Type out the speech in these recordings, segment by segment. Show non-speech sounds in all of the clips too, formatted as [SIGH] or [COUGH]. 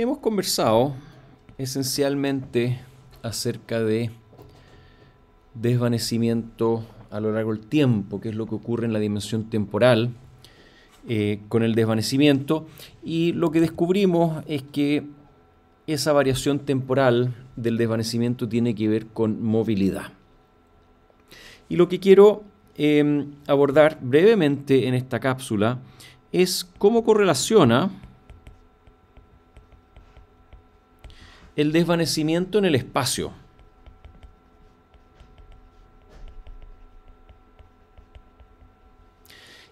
Hemos conversado esencialmente acerca de desvanecimiento a lo largo del tiempo, que es lo que ocurre en la dimensión temporal eh, con el desvanecimiento. Y lo que descubrimos es que esa variación temporal del desvanecimiento tiene que ver con movilidad. Y lo que quiero em, abordar brevemente en esta cápsula es cómo correlaciona el desvanecimiento en el espacio.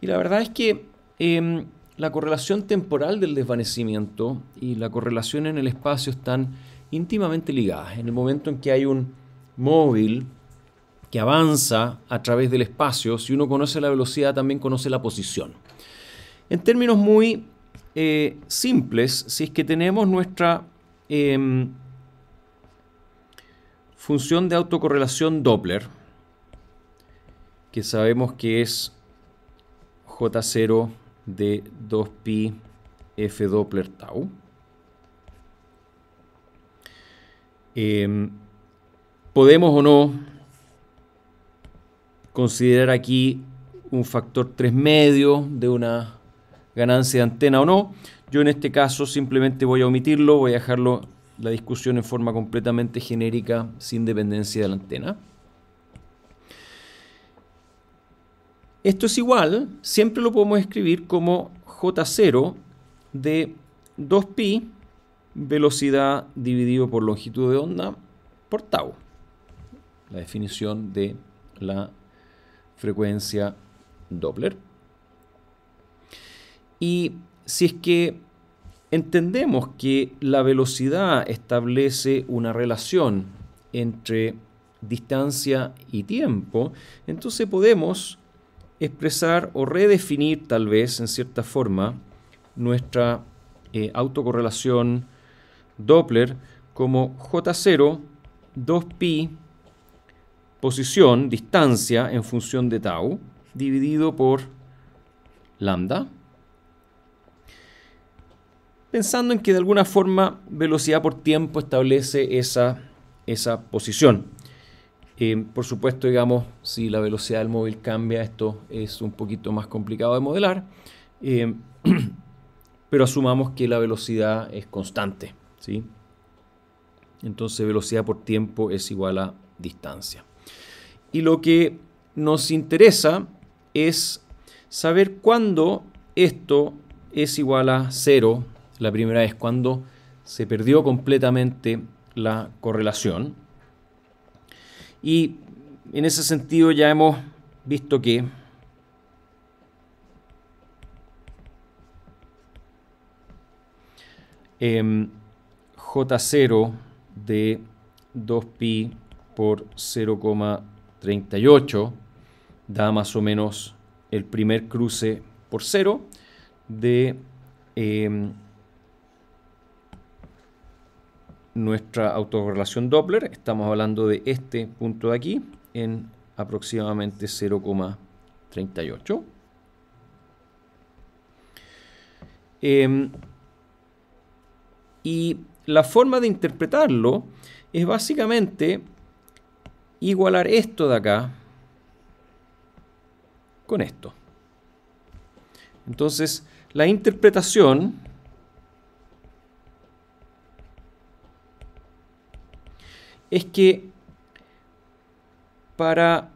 Y la verdad es que em, la correlación temporal del desvanecimiento y la correlación en el espacio están íntimamente ligadas. En el momento en que hay un móvil que avanza a través del espacio, si uno conoce la velocidad también conoce la posición. En términos muy eh, simples, si es que tenemos nuestra Em, función de autocorrelación Doppler, que sabemos que es J0 de 2pi F Doppler tau. Em, podemos o no considerar aquí un factor 3 medio de una ganancia de antena o no. Yo en este caso simplemente voy a omitirlo, voy a dejarlo la discusión en forma completamente genérica, sin dependencia de la antena. Esto es igual, siempre lo podemos escribir como J0 de 2pi, velocidad dividido por longitud de onda, por tau. La definición de la frecuencia Doppler. Y si es que entendemos que la velocidad establece una relación entre distancia y tiempo, entonces podemos expresar o redefinir tal vez en cierta forma nuestra eh, autocorrelación Doppler como J0 2pi posición, distancia en función de tau, dividido por lambda, pensando en que de alguna forma velocidad por tiempo establece esa, esa posición. Eh, por supuesto, digamos, si la velocidad del móvil cambia, esto es un poquito más complicado de modelar, eh, [CLEARS THROAT] pero asumamos que la velocidad es constante, ¿sí? Entonces, velocidad por tiempo es igual a distancia. Y lo que nos interesa es saber cuándo esto es igual a cero la primera es cuando se perdió completamente la correlación. Y en ese sentido ya hemos visto que em, J0 de 2pi por 0,38 da más o menos el primer cruce por 0 de em, nuestra autorrelación Doppler, estamos hablando de este punto de aquí, en aproximadamente 0,38. Em, y la forma de interpretarlo es básicamente igualar esto de acá con esto. Entonces, la interpretación es que para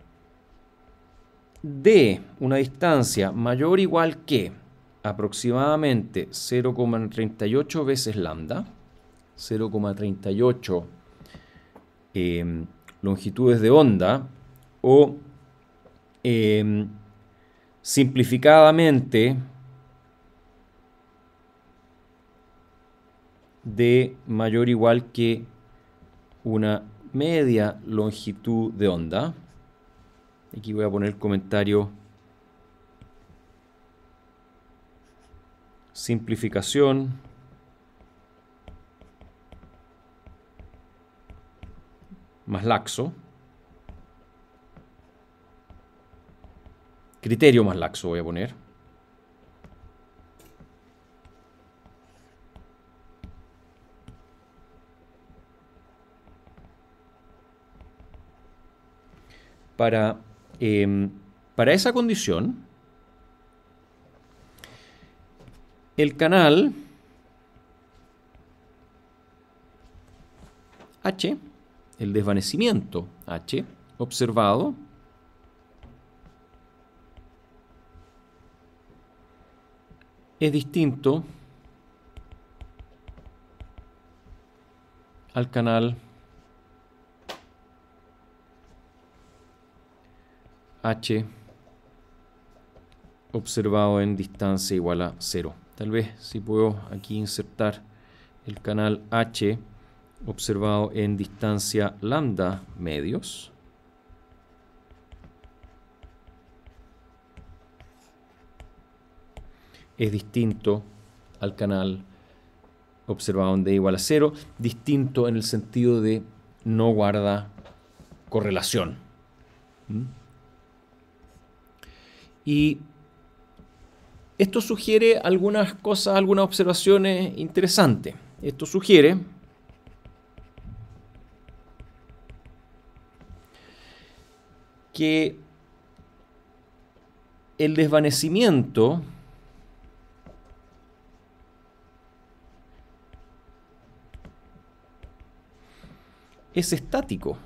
D, una distancia mayor o igual que aproximadamente 0,38 veces lambda, 0,38 em, longitudes de onda, o em, simplificadamente de mayor o igual que una media longitud de onda. Aquí voy a poner el comentario simplificación. más laxo. Criterio más laxo voy a poner. para, em, para esa condición, el canal H, el desvanecimiento H observado, es distinto al canal h observado en distancia igual a cero Tal vez si puedo aquí insertar el canal h observado en distancia lambda medios. Es distinto al canal observado en d igual a cero distinto en el sentido de no guarda correlación. ¿Mm? Y esto sugiere algunas cosas, algunas observaciones interesantes. Esto sugiere que el desvanecimiento es estático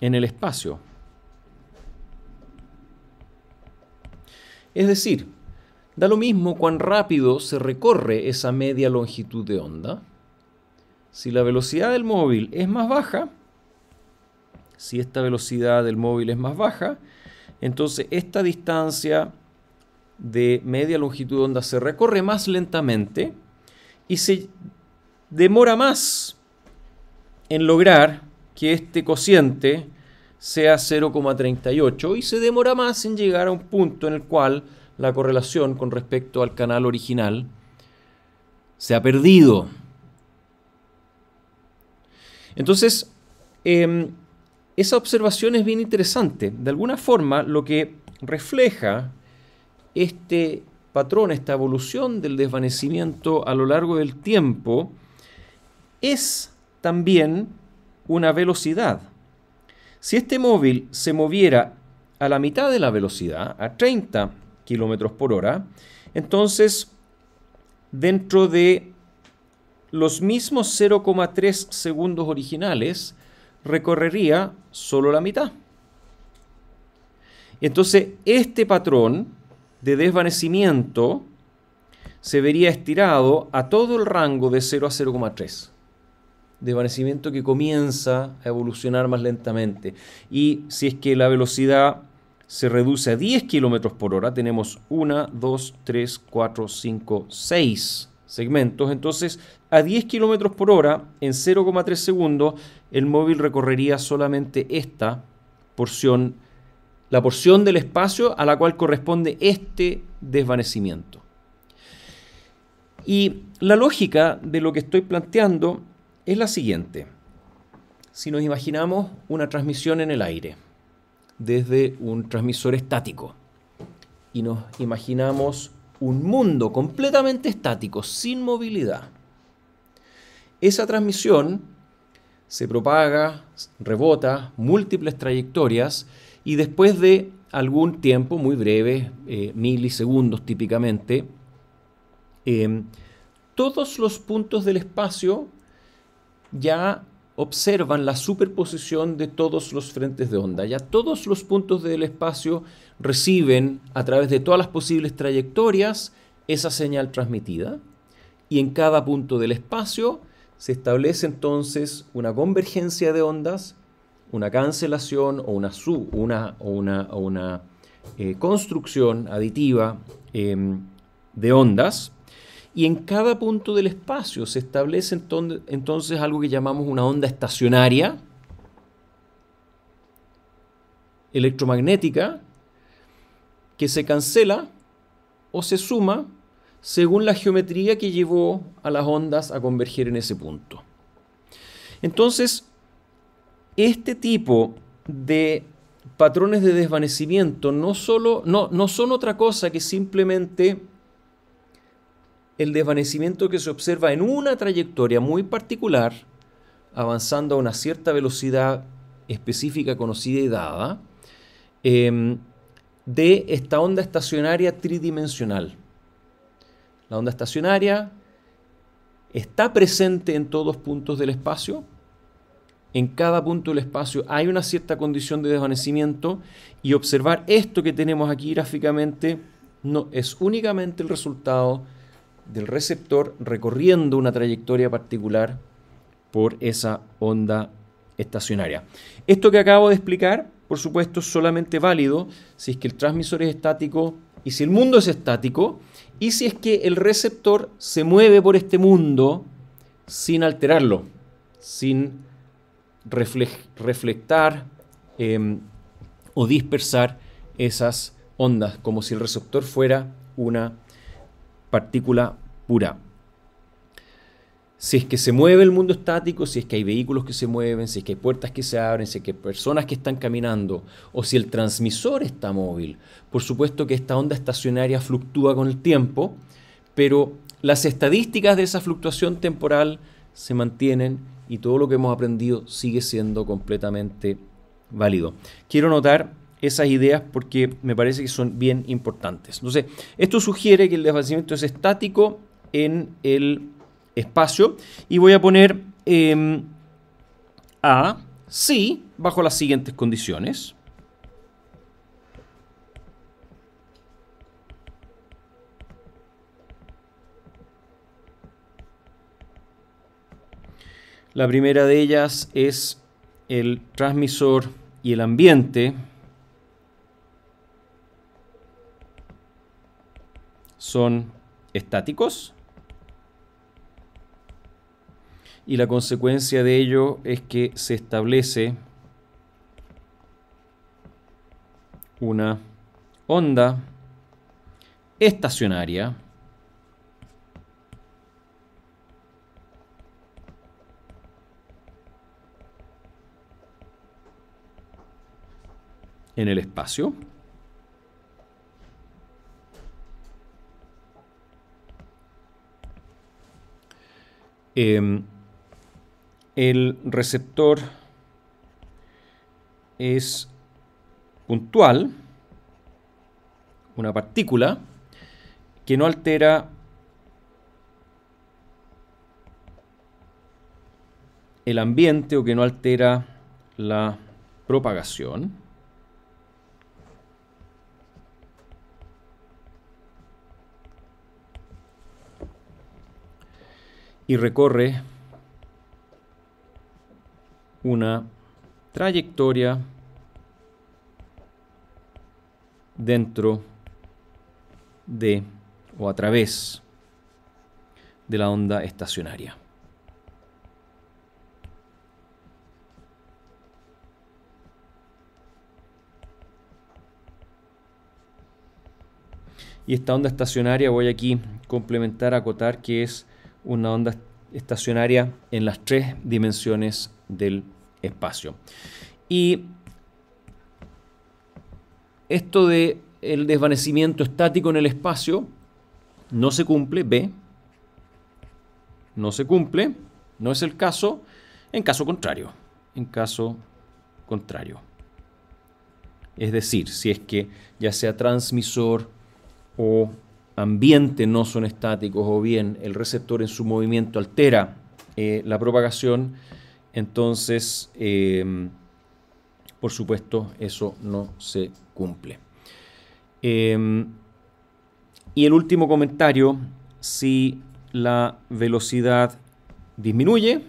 en el espacio. Es decir, da lo mismo cuán rápido se recorre esa media longitud de onda. Si la velocidad del móvil es más baja, si esta velocidad del móvil es más baja, entonces esta distancia de media longitud de onda se recorre más lentamente y se demora más en lograr que este cociente sea 0,38 y se demora más en llegar a un punto en el cual la correlación con respecto al canal original se ha perdido. Entonces, em, esa observación es bien interesante. De alguna forma, lo que refleja este patrón, esta evolución del desvanecimiento a lo largo del tiempo, es también una velocidad. Si este móvil se moviera a la mitad de la velocidad, a 30 km por hora, entonces dentro de los mismos 0,3 segundos originales recorrería solo la mitad. Entonces, este patrón de desvanecimiento se vería estirado a todo el rango de 0 a 0,3 desvanecimiento que comienza a evolucionar más lentamente. Y si es que la velocidad se reduce a 10 kilómetros por hora, tenemos 1, 2, 3, 4, 5, 6 segmentos. Entonces, a 10 kilómetros por hora, en 0,3 segundos, el móvil recorrería solamente esta porción, la porción del espacio a la cual corresponde este desvanecimiento. Y la lógica de lo que estoy planteando es la siguiente. Si nos imaginamos una transmisión en el aire, desde un transmisor estático, y nos imaginamos un mundo completamente estático, sin movilidad, esa transmisión se propaga, rebota múltiples trayectorias y después de algún tiempo muy breve, eh, milisegundos típicamente, eh, todos los puntos del espacio ya observan la superposición de todos los frentes de onda. Ya todos los puntos del espacio reciben a través de todas las posibles trayectorias esa señal transmitida y en cada punto del espacio se establece entonces una convergencia de ondas, una cancelación o una, una, eh, construcción aditiva em, de ondas y en cada punto del espacio se establece entonces, algo que llamamos una onda estacionaria electromagnética que se cancela o se suma según la geometría que llevó a las ondas a converger en ese punto. Entonces, este tipo de patrones de desvanecimiento no, solo, no, no son otra cosa que simplemente el desvanecimiento que se observa en una trayectoria muy particular, avanzando a una cierta velocidad específica, conocida y dada, em, de esta onda estacionaria tridimensional. La onda estacionaria está presente en todos puntos del espacio. En cada punto del espacio hay una cierta condición de desvanecimiento y observar esto que tenemos aquí gráficamente no es únicamente el resultado del receptor recorriendo una trayectoria particular por esa onda estacionaria. Esto que acabo de explicar, por supuesto, es solamente válido si es que el transmisor es estático y si el mundo es estático y si es que el receptor se mueve por este mundo sin alterarlo, sin reflejar reflectar em, o dispersar esas ondas, como si el receptor fuera una partícula pura. Si es que se mueve el mundo estático, si es que hay vehículos que se mueven, si es que hay puertas que se abren, si es que hay personas que están caminando, o si el transmisor está móvil, por supuesto que esta onda estacionaria fluctúa con el tiempo, pero las estadísticas de esa fluctuación temporal se mantienen y todo lo que hemos aprendido sigue siendo completamente válido. Quiero notar esas ideas porque me parece que son bien importantes. Entonces, esto sugiere que el desvanecimiento es estático en el espacio y voy a poner em, A sí, bajo las siguientes condiciones. La primera de ellas es el transmisor y el ambiente son estáticos. Y la consecuencia de ello es que se establece una onda estacionaria en el espacio. Em, el receptor es puntual, una partícula que no altera el ambiente o que no altera la propagación. y recorre una trayectoria dentro de o a través de la onda estacionaria. Y esta onda estacionaria voy aquí complementar, acotar que es una onda estacionaria en las tres dimensiones del espacio. Y esto de el desvanecimiento estático en el espacio no se cumple, B, no se cumple, no es el caso, en caso contrario, en caso contrario. Es decir, si es que ya sea transmisor o ambiente no son estáticos o bien el receptor en su movimiento altera eh, la propagación, entonces, em, por supuesto, eso no se cumple. Em, y el último comentario, si la velocidad disminuye,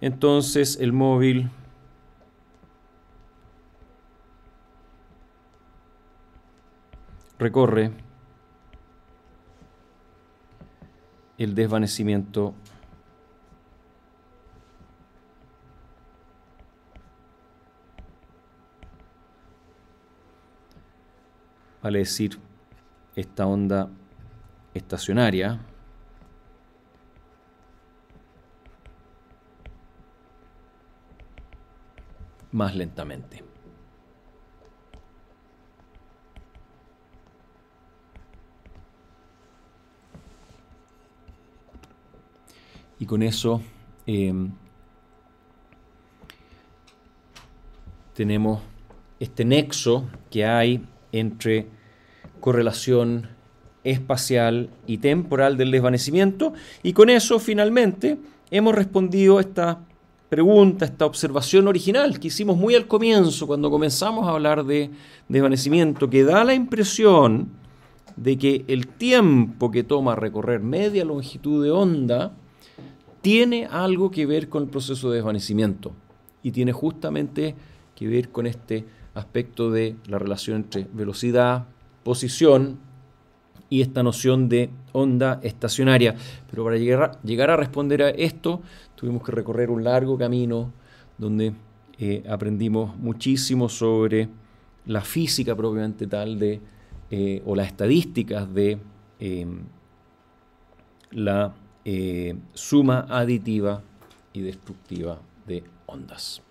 entonces el móvil recorre el desvanecimiento vale decir, esta onda estacionaria más lentamente. Y con eso em, tenemos este nexo que hay entre correlación espacial y temporal del desvanecimiento. Y con eso finalmente hemos respondido esta pregunta, esta observación original que hicimos muy al comienzo, cuando comenzamos a hablar de desvanecimiento, que da la impresión de que el tiempo que toma recorrer media longitud de onda tiene algo que ver con el proceso de desvanecimiento y tiene justamente que ver con este aspecto de la relación entre velocidad, posición y esta noción de onda estacionaria. Pero para llegar a, responder a esto tuvimos que recorrer un largo camino donde eh, aprendimos muchísimo sobre la física propiamente tal de, eh, o las estadísticas de em, la eh, suma aditiva y destructiva de ondas.